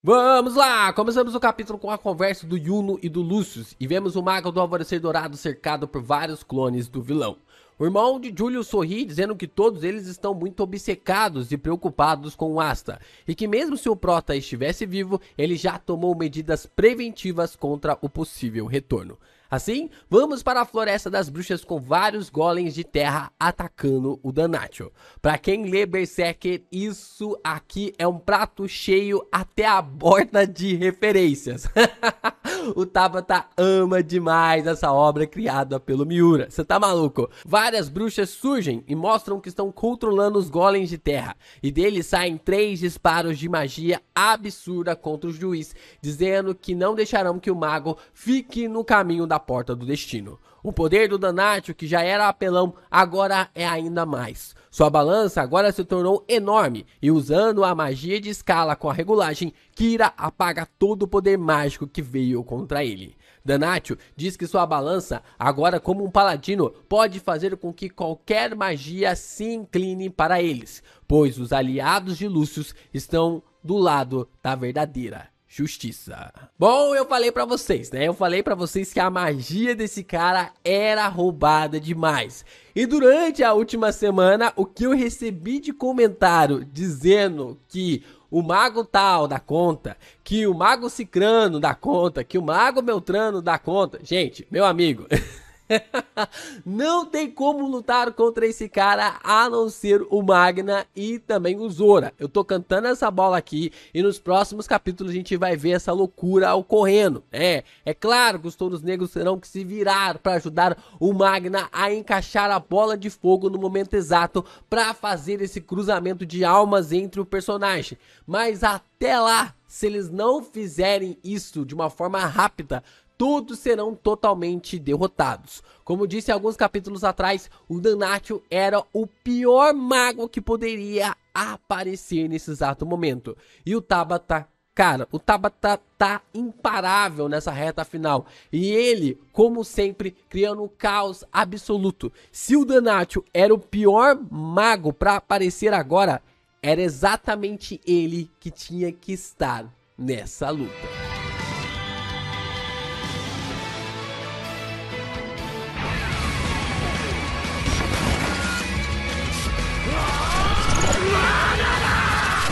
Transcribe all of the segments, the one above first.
Vamos lá! Começamos o capítulo com a conversa do Yuno e do Lucius e vemos o mago do Alvorecer Dourado cercado por vários clones do vilão. O irmão de Julius sorri dizendo que todos eles estão muito obcecados e preocupados com o Asta e que mesmo se o Prota estivesse vivo, ele já tomou medidas preventivas contra o possível retorno. Assim, vamos para a Floresta das Bruxas com vários golems de terra atacando o Danatio. Para quem lê Berserker, isso aqui é um prato cheio até a borda de referências. o Tabata ama demais essa obra criada pelo Miura. Você tá maluco? Várias bruxas surgem e mostram que estão controlando os golems de terra. E deles saem três disparos de magia absurda contra o juiz, dizendo que não deixarão que o mago fique no caminho da da porta do destino. O poder do Danatio, que já era apelão, agora é ainda mais. Sua balança agora se tornou enorme e usando a magia de escala com a regulagem, Kira apaga todo o poder mágico que veio contra ele. Danatio diz que sua balança, agora como um paladino, pode fazer com que qualquer magia se incline para eles, pois os aliados de Lúcius estão do lado da verdadeira Justiça. Bom, eu falei para vocês, né? Eu falei para vocês que a magia desse cara era roubada demais. E durante a última semana, o que eu recebi de comentário dizendo que o mago tal da conta, que o mago cicrano da conta, que o mago beltrano da conta. Gente, meu amigo, não tem como lutar contra esse cara a não ser o Magna e também o Zora. Eu tô cantando essa bola aqui e nos próximos capítulos a gente vai ver essa loucura ocorrendo. É, é claro que os touros negros terão que se virar para ajudar o Magna a encaixar a bola de fogo no momento exato para fazer esse cruzamento de almas entre o personagem. Mas até lá, se eles não fizerem isso de uma forma rápida, todos serão totalmente derrotados. Como disse alguns capítulos atrás, o Danatio era o pior mago que poderia aparecer nesse exato momento. E o Tabata Cara, o Tabata tá imparável nessa reta final. E ele, como sempre, criando um caos absoluto. Se o Danatio era o pior mago para aparecer agora, era exatamente ele que tinha que estar nessa luta.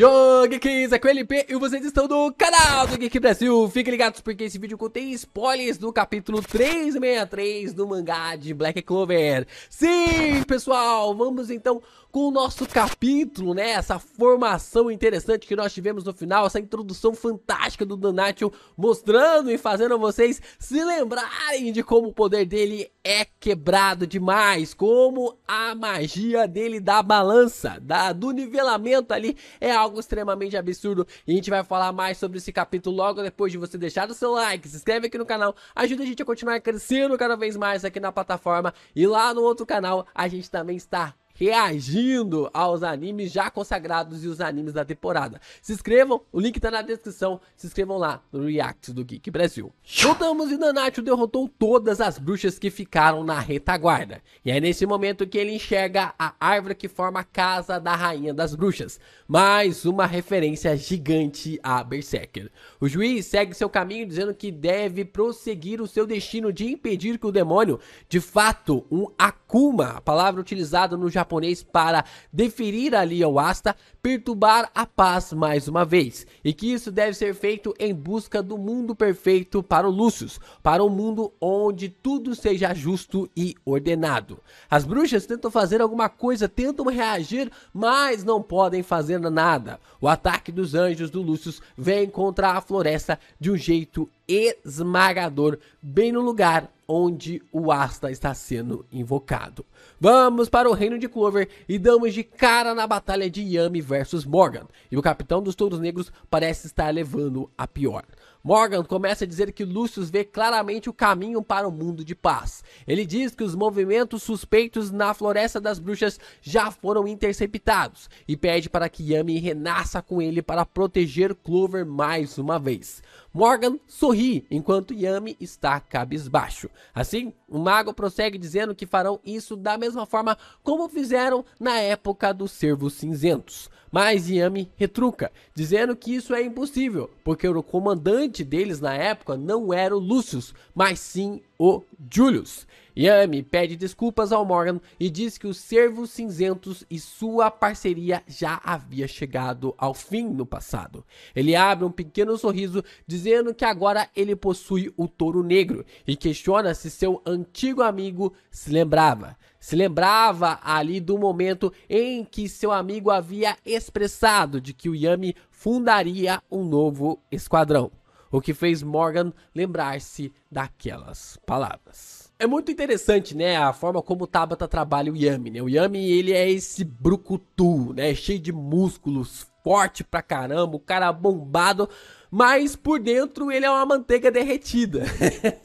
Yo, Geeks, aqui é o LP e vocês estão no canal do Geek Brasil. Fiquem ligados porque esse vídeo contém spoilers do capítulo 363 do mangá de Black Clover. Sim, pessoal, vamos então com o nosso capítulo, né? Essa formação interessante que nós tivemos no final, essa introdução fantástica do Donatio mostrando e fazendo vocês se lembrarem de como o poder dele é quebrado demais, como a magia dele da balança, da, do nivelamento ali é algo extremamente absurdo. E a gente vai falar mais sobre esse capítulo logo depois de você deixar o seu like, se inscreve aqui no canal, ajuda a gente a continuar crescendo cada vez mais aqui na plataforma e lá no outro canal a gente também está reagindo aos animes já consagrados e os animes da temporada. Se inscrevam, o link tá na descrição. Se inscrevam lá no React do Geek Brasil. Voltamos e Nanatio derrotou todas as bruxas que ficaram na retaguarda. E é nesse momento que ele enxerga a árvore que forma a casa da rainha das bruxas. Mais uma referência gigante a Berserker. O juiz segue seu caminho dizendo que deve prosseguir o seu destino de impedir que o demônio, de fato, um Akuma, a palavra utilizada no Japão japonês para deferir ali ao Asta perturbar a paz mais uma vez, e que isso deve ser feito em busca do mundo perfeito para o Lucius, para um mundo onde tudo seja justo e ordenado. As bruxas tentam fazer alguma coisa, tentam reagir, mas não podem fazer nada. O ataque dos anjos do Lucius vem contra a floresta de um jeito esmagador, bem no lugar onde o Asta está sendo invocado. Vamos para o reino de Clover e damos de cara na batalha de Yami versus Morgan, e o capitão dos Touros Negros parece estar levando a pior. Morgan começa a dizer que Lucius vê claramente o caminho para o mundo de paz. Ele diz que os movimentos suspeitos na Floresta das Bruxas já foram interceptados e pede para que Yami renasça com ele para proteger Clover mais uma vez. Morgan sorri enquanto Yami está cabisbaixo. Assim, o mago prossegue dizendo que farão isso da mesma forma como fizeram na época dos servos cinzentos. Mas Yami retruca, dizendo que isso é impossível, porque o comandante deles na época não era o Lucius, mas sim o Julius. Yami pede desculpas ao Morgan e diz que os Servos Cinzentos e sua parceria já havia chegado ao fim no passado. Ele abre um pequeno sorriso dizendo que agora ele possui o Touro Negro e questiona se seu antigo amigo se lembrava. Se lembrava ali do momento em que seu amigo havia expressado de que o Yami fundaria um novo esquadrão, o que fez Morgan lembrar-se daquelas palavras. É muito interessante, né, a forma como o Tabata trabalha o Yami, né? O Yami, ele é esse brucutu, né? Cheio de músculos, forte pra caramba, o cara bombado, mas por dentro ele é uma manteiga derretida.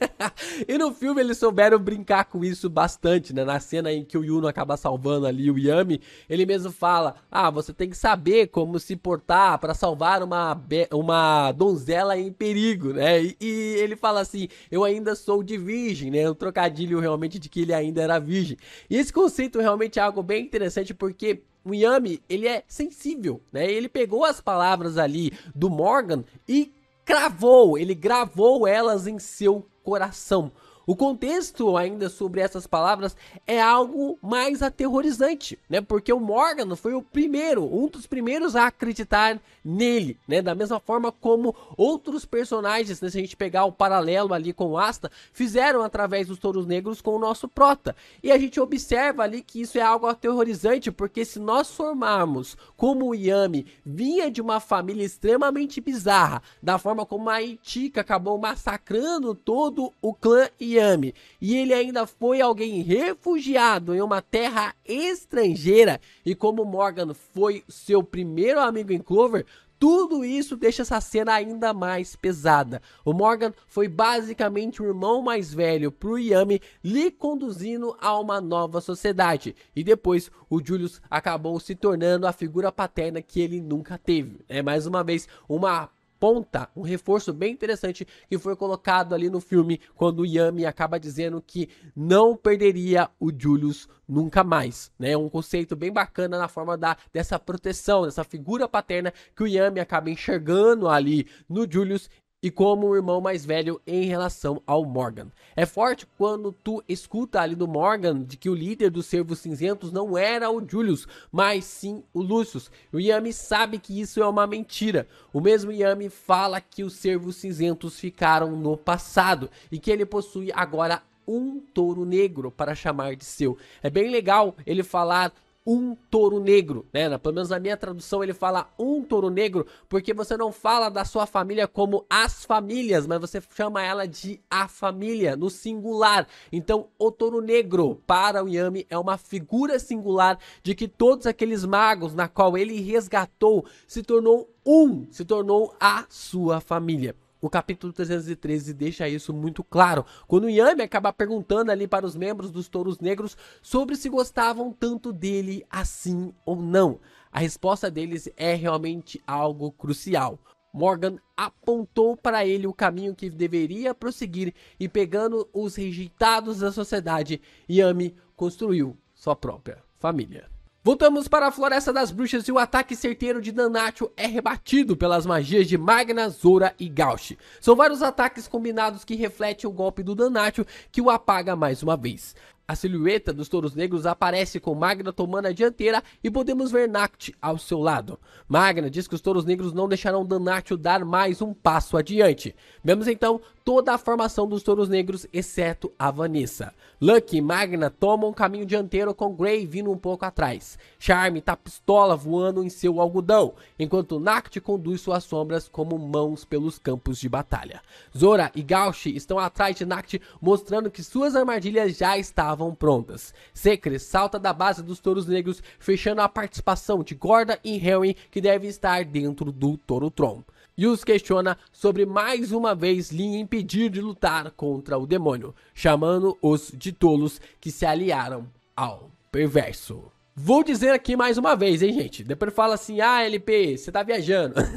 e no filme eles souberam brincar com isso bastante, né? Na cena em que o Yuno acaba salvando ali o Yami, ele mesmo fala: "Ah, você tem que saber como se portar para salvar uma uma donzela em perigo", né? E, e, ele fala assim: "Eu ainda sou de virgem", né? Um trocadilho realmente de que ele ainda era virgem. E esse conceito realmente é algo bem interessante porque o Yami, ele é sensível, né? Ele pegou as palavras ali do Morgan e cravou, ele gravou elas em seu coração. O contexto ainda sobre essas palavras é algo mais aterrorizante, né? Porque o Morgan foi o primeiro, um dos primeiros a acreditar nele, né? Da mesma forma como outros personagens, né? se a gente pegar o paralelo ali com o Asta, fizeram através dos touros negros com o nosso prota. E a gente observa ali que isso é algo aterrorizante, porque se nós formarmos como o Yami vinha de uma família extremamente bizarra, da forma como a Itika acabou massacrando todo o clã e Miami e ele ainda foi alguém refugiado em uma terra estrangeira e como Morgan foi seu primeiro amigo em Clover, tudo isso deixa essa cena ainda mais pesada. O Morgan foi basicamente o irmão mais velho pro Yami, lhe conduzindo a uma nova sociedade. E depois o Julius acabou se tornando a figura paterna que ele nunca teve. É mais uma vez uma ponta, um reforço bem interessante que foi colocado ali no filme quando o Yami acaba dizendo que não perderia o Julius nunca mais, né? Um conceito bem bacana na forma da dessa proteção, dessa figura paterna que o Yami acaba enxergando ali no Julius e como o irmão mais velho em relação ao Morgan. É forte quando tu escuta ali do Morgan de que o líder dos Servos Cinzentos não era o Julius, mas sim o Lucius. O Yami sabe que isso é uma mentira. O mesmo Yami fala que os Servos Cinzentos ficaram no passado e que ele possui agora um touro negro para chamar de seu. É bem legal ele falar um touro negro, né? Na, pelo menos na minha tradução ele fala um touro negro, porque você não fala da sua família como as famílias, mas você chama ela de a família, no singular. Então, o touro negro para o Yami é uma figura singular de que todos aqueles magos na qual ele resgatou se tornou um, se tornou a sua família. O capítulo 313 deixa isso muito claro, quando Yami acaba perguntando ali para os membros dos Touros Negros sobre se gostavam tanto dele assim ou não. A resposta deles é realmente algo crucial. Morgan apontou para ele o caminho que deveria prosseguir e pegando os rejeitados da sociedade, Yami construiu sua própria família. Voltamos para a Floresta das Bruxas e o ataque certeiro de Nanatio é rebatido pelas magias de Magna, Zora e Gauchi. São vários ataques combinados que refletem o golpe do Nanatio que o apaga mais uma vez. A silhueta dos touros negros aparece com Magna tomando a dianteira e podemos ver Nact ao seu lado. Magna diz que os touros negros não deixarão Danatio dar mais um passo adiante. Vemos então toda a formação dos touros negros, exceto a Vanessa. Lucky e Magna tomam um caminho dianteiro com Gray vindo um pouco atrás. Charme tá pistola voando em seu algodão, enquanto Nact conduz suas sombras como mãos pelos campos de batalha. Zora e Gauchi estão atrás de Nact, mostrando que suas armadilhas já estavam estavam prontas. Secre salta da base dos touros negros, fechando a participação de Gorda e Harry, que devem estar dentro do Toro Tron. Yus questiona sobre mais uma vez Linha impedir de lutar contra o demônio, chamando-os de tolos que se aliaram ao perverso. Vou dizer aqui mais uma vez, hein, gente? Depois fala assim: ah, LP, você tá viajando.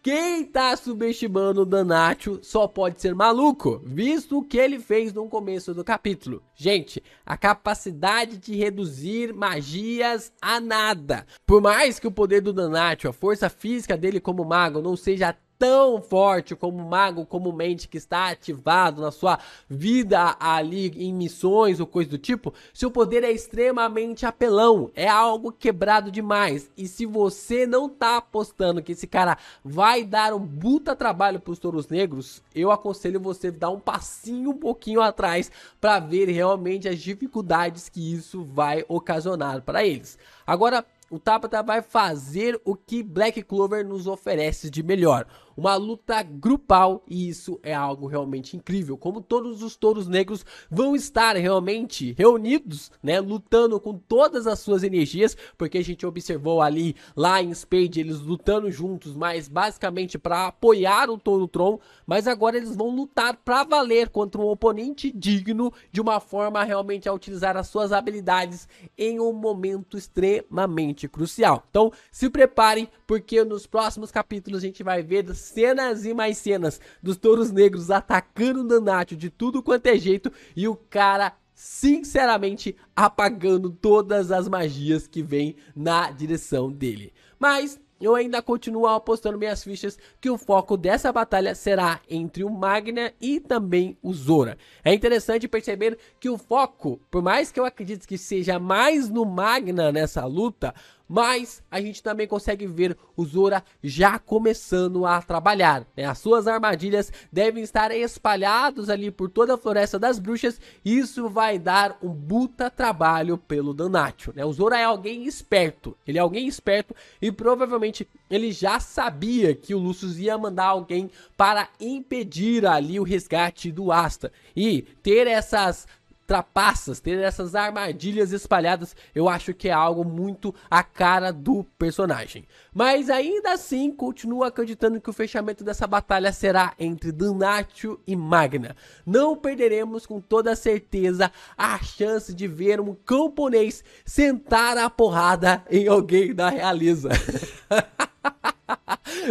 Quem tá subestimando o Danatio só pode ser maluco, visto o que ele fez no começo do capítulo. Gente, a capacidade de reduzir magias a nada. Por mais que o poder do Danatio, a força física dele como mago, não seja tão forte como mago, como mente que está ativado na sua vida ali em missões ou coisa do tipo, seu poder é extremamente apelão, é algo quebrado demais. E se você não tá apostando que esse cara vai dar um puta trabalho pros touros negros, eu aconselho você dar um passinho um pouquinho atrás para ver realmente as dificuldades que isso vai ocasionar para eles. Agora, o Tabata vai fazer o que Black Clover nos oferece de melhor uma luta grupal e isso é algo realmente incrível. Como todos os touros negros vão estar realmente reunidos, né, lutando com todas as suas energias, porque a gente observou ali lá em Spade eles lutando juntos, mas basicamente para apoiar o touro Tron, mas agora eles vão lutar para valer contra um oponente digno de uma forma realmente a utilizar as suas habilidades em um momento extremamente crucial. Então, se preparem porque nos próximos capítulos a gente vai ver cenas e mais cenas dos touros negros atacando o Danatio de tudo quanto é jeito e o cara sinceramente apagando todas as magias que vem na direção dele. Mas eu ainda continuo apostando minhas fichas que o foco dessa batalha será entre o Magna e também o Zora. É interessante perceber que o foco, por mais que eu acredite que seja mais no Magna nessa luta, mas a gente também consegue ver o Zora já começando a trabalhar. Né? As suas armadilhas devem estar espalhados ali por toda a Floresta das Bruxas, e isso vai dar um buta trabalho pelo Danatio. Né? O Zora é alguém esperto, ele é alguém esperto e provavelmente ele já sabia que o Lucius ia mandar alguém para impedir ali o resgate do Asta. E ter essas trapaças, ter essas armadilhas espalhadas, eu acho que é algo muito a cara do personagem. Mas ainda assim, continuo acreditando que o fechamento dessa batalha será entre Danatio e Magna. Não perderemos com toda certeza a chance de ver um camponês sentar a porrada em alguém da Realiza.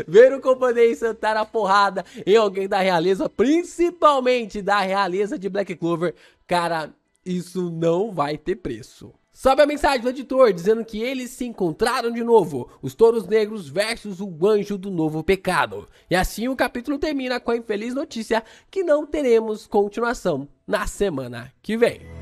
Ver o companheiro sentar a porrada em alguém da realeza, principalmente da realeza de Black Clover, cara, isso não vai ter preço. Sobe a mensagem do editor dizendo que eles se encontraram de novo, os touros negros versus o anjo do novo pecado. E assim o capítulo termina com a infeliz notícia que não teremos continuação na semana que vem.